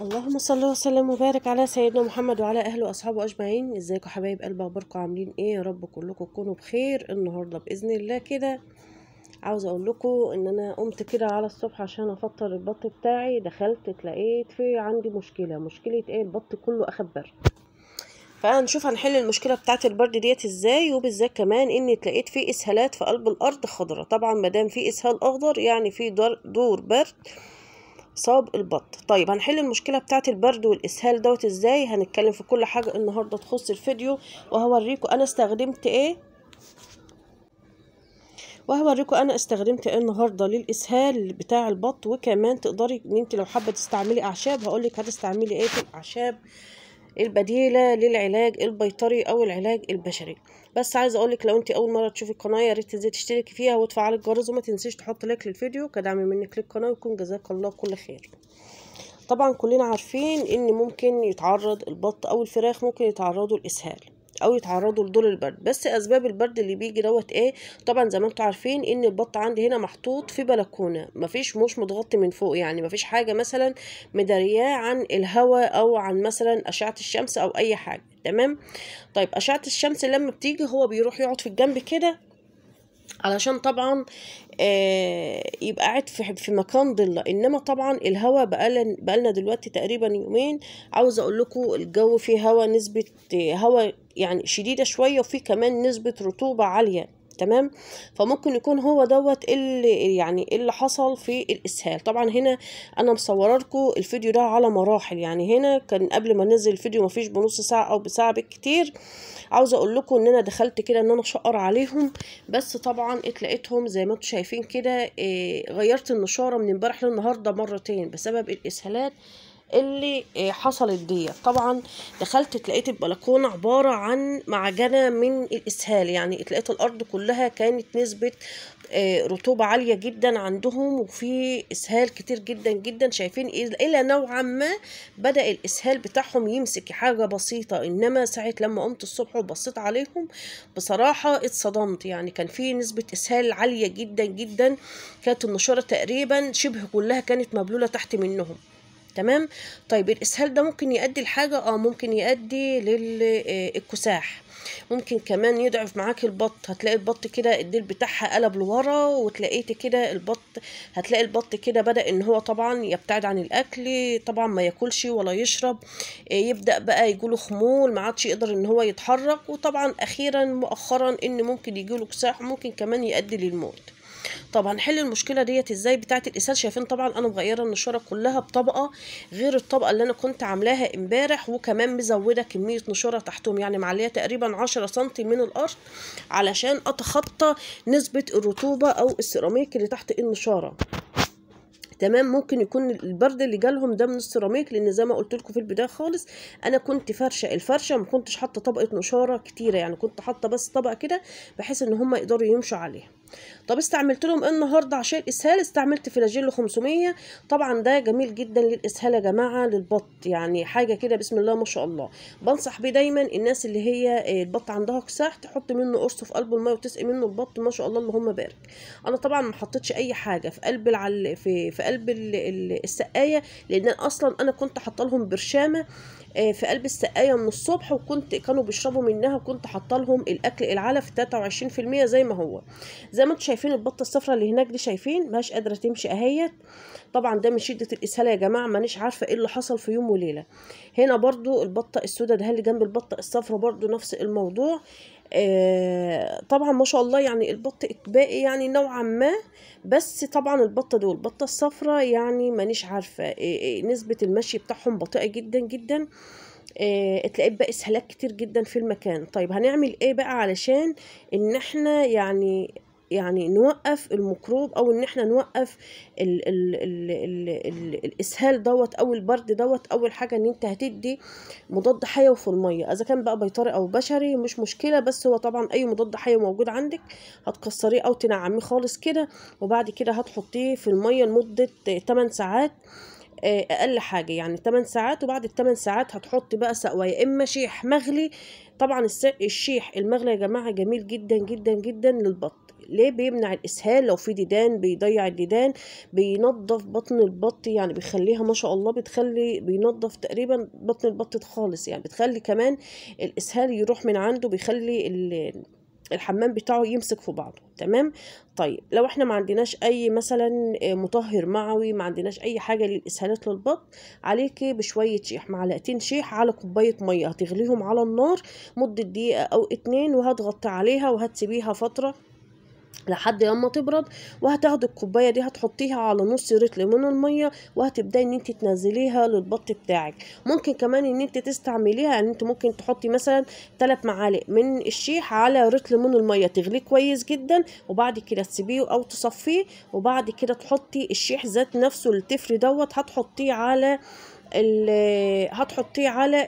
اللهم صل وسلم وبارك على سيدنا محمد وعلى اهله واصحابه اجمعين ازيكم حبايب قلب اخباركم عاملين ايه يا رب كلكم تكونوا بخير النهارده باذن الله كده عاوزه اقول لكم ان انا قمت كده على الصبح عشان افطر البط بتاعي دخلت اتلاقيت في عندي مشكله مشكله ايه البط كله اخد برد فهنشوف هنحل المشكله بتاعه البرد ديت ازاي وبالذات كمان ان اتلاقيت في اسهالات في قلب الارض خضره طبعا ما دام في اسهال اخضر يعني في دور برد صاب البط طيب هنحل المشكله بتاعه البرد والاسهال دوت ازاي هنتكلم في كل حاجه النهارده تخص الفيديو وهوريكم انا استخدمت ايه وهوريكم انا استخدمت ايه النهارده للاسهال بتاع البط وكمان تقدري ان انت لو حابه تستعملي اعشاب هقولك هتستعملي ايه في الاعشاب البديلة للعلاج البيطري أو العلاج البشري بس عايزة أقولك لو أنت أول مرة تشوفي القناة يا ريت تنزلي تشتركي فيها وتفعلي الجرس وما تنسيش تحط لايك للفيديو كدعم منك للقناة ويكون جزاك الله كل خير طبعا كلنا عارفين ان ممكن يتعرض البط او الفراخ ممكن يتعرضوا لاسهال او يتعرضوا لدور البرد بس اسباب البرد اللي بيجي دوت ايه طبعا زي ما انتم عارفين ان البط عندي هنا محطوط في بلكونه مفيش مش متغطي من فوق يعني مفيش حاجه مثلا مدارياه عن الهواء او عن مثلا اشعه الشمس او اي حاجه تمام طيب اشعه الشمس لما بتيجي هو بيروح يقعد في الجنب كده علشان طبعا آه، يبقى قاعد في مكان ضله انما طبعا الهواء بقى بقالنا دلوقتي تقريبا يومين عاوزه اقول لكم الجو فيه هواء نسبه هواء يعني شديده شويه وفي كمان نسبه رطوبه عاليه تمام فممكن يكون هو دوت اللي يعني اللي حصل في الاسهال طبعا هنا انا مصوره لكم الفيديو ده على مراحل يعني هنا كان قبل ما ننزل الفيديو مفيش بنص ساعه او بساعه بالكتير عاوزه اقول لكم ان انا دخلت كده ان انا اشقر عليهم بس طبعا اتلاقيتهم زي ما انتم شايفين كده آه، غيرت النشاره من امبارح للنهارده مرتين بسبب الاسهالات اللي آه، حصلت ديت طبعا دخلت تلاقيت البلكونه عباره عن معجنه من الاسهال يعني تلاقيت الارض كلها كانت نسبه آه، رطوبة عالية جدا عندهم وفي إسهال كتير جدا جدا شايفين إلى نوعا ما بدأ الإسهال بتاعهم يمسك حاجة بسيطة إنما ساعة لما قمت الصبح وبصيت عليهم بصراحة اتصدمت يعني كان في نسبة إسهال عالية جدا جدا كانت النشرة تقريبا شبه كلها كانت مبلولة تحت منهم تمام طيب الاسهال ده ممكن يؤدي لحاجه اه ممكن يؤدي للكساح آه، ممكن كمان يضعف معاك البط هتلاقي البط كده الديل بتاعها قلب لورا وتلاقيت كده البط هتلاقي البط كده بدا ان هو طبعا يبتعد عن الاكل طبعا ما ياكلش ولا يشرب آه، يبدا بقى يجيله خمول ما عادش يقدر ان هو يتحرك وطبعا اخيرا مؤخرا ان ممكن يجيله كساح ممكن كمان يؤدي للموت طب هنحل المشكله ديت ازاي بتاعه الاسهال شايفين طبعا انا مغيره النشاره كلها بطبقه غير الطبقه اللي انا كنت عاملاها امبارح وكمان مزوده كميه نشاره تحتهم يعني معليه تقريبا 10 سم من الارض علشان اتخطى نسبه الرطوبه او السيراميك اللي تحت النشاره تمام ممكن يكون البرد اللي جالهم ده من السيراميك لان زي ما قلت لكم في البدايه خالص انا كنت فرشه الفرشه ما كنتش حاطه طبقه نشاره كتيره يعني كنت حاطه بس طبقه كده بحيث ان هم يقدروا يمشوا عليها طب استعملت لهم ايه النهارده عشان الاسهال استعملت فلاجيلو 500 طبعا ده جميل جدا للاسهال يا جماعه للبط يعني حاجه كده بسم الله ما شاء الله بنصح بيه دايما الناس اللي هي آه، البط عندها كساح تحط منه قرص في قلب الميه وتسقي منه البط ما شاء الله اللهم بارك انا طبعا ما حطيتش اي حاجه في قلب العل في في قلب السقايه لان اصلا انا كنت حاطه لهم برشامه آه، في قلب السقايه من الصبح وكنت كانوا بيشربوا منها وكنت حاطه لهم الاكل العلف 23% زي ما هو زي ما انتم شايفين البطه الصفراء اللي هناك دي شايفين مش قادره تمشي اهيت طبعا ده من شده الاسهال يا جماعه مانيش عارفه ايه اللي حصل في يوم وليله هنا برضو البطه السوداء ده اللي جنب البطه الصفراء برضو نفس الموضوع آه، طبعا ما شاء الله يعني البط اتباقي يعني نوعا ما بس طبعا البطه دي والبطة الصفراء يعني مانيش عارفه آه، آه، نسبه المشي بتاعهم بطيئه جدا جدا آه تلاقيت بقى اسهالات كتير جدا في المكان طيب هنعمل ايه بقى علشان ان احنا يعني يعني نوقف الميكروب او ان احنا نوقف الـ الـ الـ الـ الـ الاسهال دوت او البرد دوت اول حاجه ان انت هتدي مضاد حيوي في الميه اذا كان بقى بيطري او بشري مش مشكله بس هو طبعا اي مضاد حيوي موجود عندك هتكسريه او تنعميه خالص كده وبعد كده هتحطيه في الميه لمده 8 ساعات آه، اقل حاجه يعني 8 ساعات وبعد 8 ساعات هتحطي بقى سقوه يا اما شيح مغلي طبعا الشيح المغلي يا جماعه جميل جدا جدا جدا للبط ليه بيمنع الاسهال لو في ديدان بيضيع الديدان بينظف بطن البط يعني بيخليها ما شاء الله بتخلي بينظف تقريبا بطن البط خالص يعني بتخلي كمان الاسهال يروح من عنده بيخلي الحمام بتاعه يمسك في بعضه تمام طيب لو احنا ما عندناش اي مثلا آه، مطهر معوي ما عندناش اي حاجه للاسهالات للبط عليكي بشويه شيح معلقتين شيح على كوبايه ميه هتغليهم على النار مده دقيقه او اتنين وهتغطي عليها وهتسيبيها فتره لحد لما تبرد وهتاخدي الكوبايه دي هتحطيها على نص رطل من الميه وهتبداي ان انت تنزليها للبط بتاعك ممكن كمان ان انت تستعمليها ان يعني انت ممكن تحطي مثلا 3 معالق من الشيح على رطل من الميه تغليه كويس جدا وبعد كده تسيبيه او تصفيه وبعد كده تحطي الشيح ذات نفسه التفري دوت هتحطيه على هتحطيه على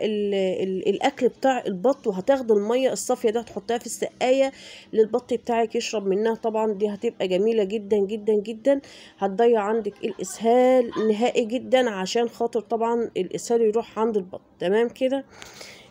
الاكل بتاع البط وهتاخد الميه الصافيه ده هتحطيها في السقايه للبط بتاعك يشرب منها طبعا دي هتبقى جميله جدا جدا جدا هتضيع عندك الاسهال نهائي جدا عشان خاطر طبعا الاسهال يروح عند البط تمام كده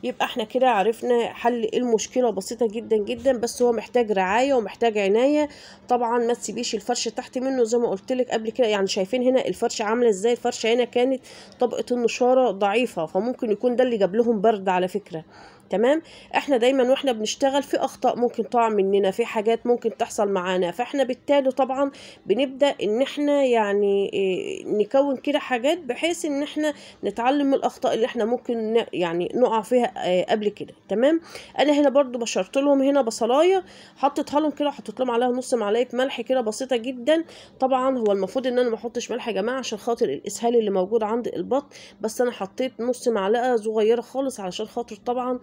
يبقى احنا كده عرفنا حل ايه المشكله بسيطه جدا جدا بس هو محتاج رعايه ومحتاج عنايه طبعا ما تسيبيش الفرش تحت منه زي ما قلت لك قبل كده يعني شايفين هنا الفرشه عامله ازاي الفرشه هنا كانت طبقه النشاره ضعيفه فممكن يكون ده اللي جاب لهم برد على فكره تمام احنا دايما واحنا بنشتغل في اخطاء ممكن تقع مننا في حاجات ممكن تحصل معانا فاحنا بالتالي طبعا بنبدا ان احنا يعني آه، نكون كده حاجات بحيث ان احنا نتعلم من الاخطاء اللي احنا ممكن يعني نقع فيها آه، قبل كده تمام انا هنا برضو بشرت لهم هنا بصلايه حطيتها لهم كده حطيت لهم عليها نص معلقه ملح كده بسيطه جدا طبعا هو المفروض ان انا ما احطش ملح يا جماعه عشان خاطر الاسهال اللي موجود عند البط بس انا حطيت نص معلقه صغيره خالص علشان خاطر طبعا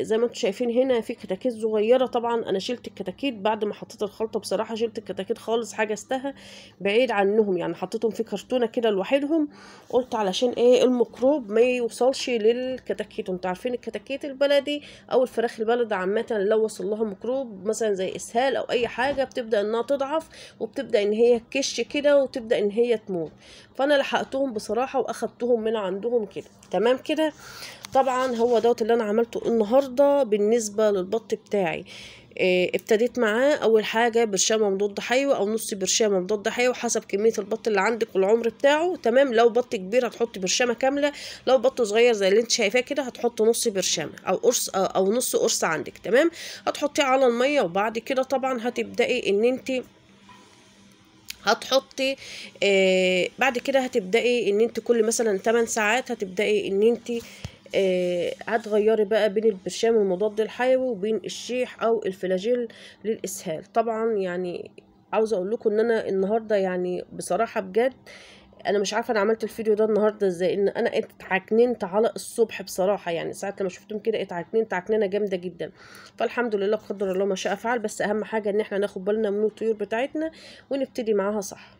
زي ما انتم شايفين هنا في كتاكيت صغيره طبعا انا شلت الكتاكيت بعد ما حطيت الخلطه بصراحه شلت الكتاكيت خالص حجزتها بعيد عنهم يعني حطيتهم في كرتونه كده لوحدهم قلت علشان ايه الميكروب ما يوصلش للكتاكيت انتوا عارفين الكتاكيت البلدي او الفراخ البلدي عامه لو وصل لها ميكروب مثلا زي اسهال او اي حاجه بتبدا انها تضعف وبتبدا ان هي تكش كده وتبدا ان هي تموت فانا لحقتهم بصراحه واخدتهم من عندهم كده تمام كده طبعا هو دوت اللي انا انا عملته النهارده بالنسبه للبط بتاعي آه، ابتديت معاه اول حاجه برشامه مضاد حيوي او نص برشامه مضاد حيوي حسب كميه البط اللي عندك والعمر بتاعه تمام لو بط كبير هتحطي برشامه كامله لو بط صغير زي اللي انت شايفاه كده هتحطي نص برشامه او قرص آه، او نص قرص عندك تمام هتحطيه على الميه وبعد كده طبعا هتبداي ان انت هتحطي آه بعد كده هتبداي ان انت كل مثلا 8 ساعات هتبداي ان انت آه هتغيري بقى بين البرشام المضاد الحيوي وبين الشيح او الفلاجيل للاسهال طبعا يعني عاوزه اقول لكم ان انا النهارده يعني بصراحه بجد انا مش عارفه انا عملت الفيديو ده النهارده ازاي ان انا اتعكننت على الصبح بصراحه يعني ساعه لما شفتهم كده اتعكننت عكننه جامده جدا فالحمد لله قدر الله ما شاء فعل بس اهم حاجه ان احنا ناخد بالنا من الطيور بتاعتنا ونبتدي معاها صح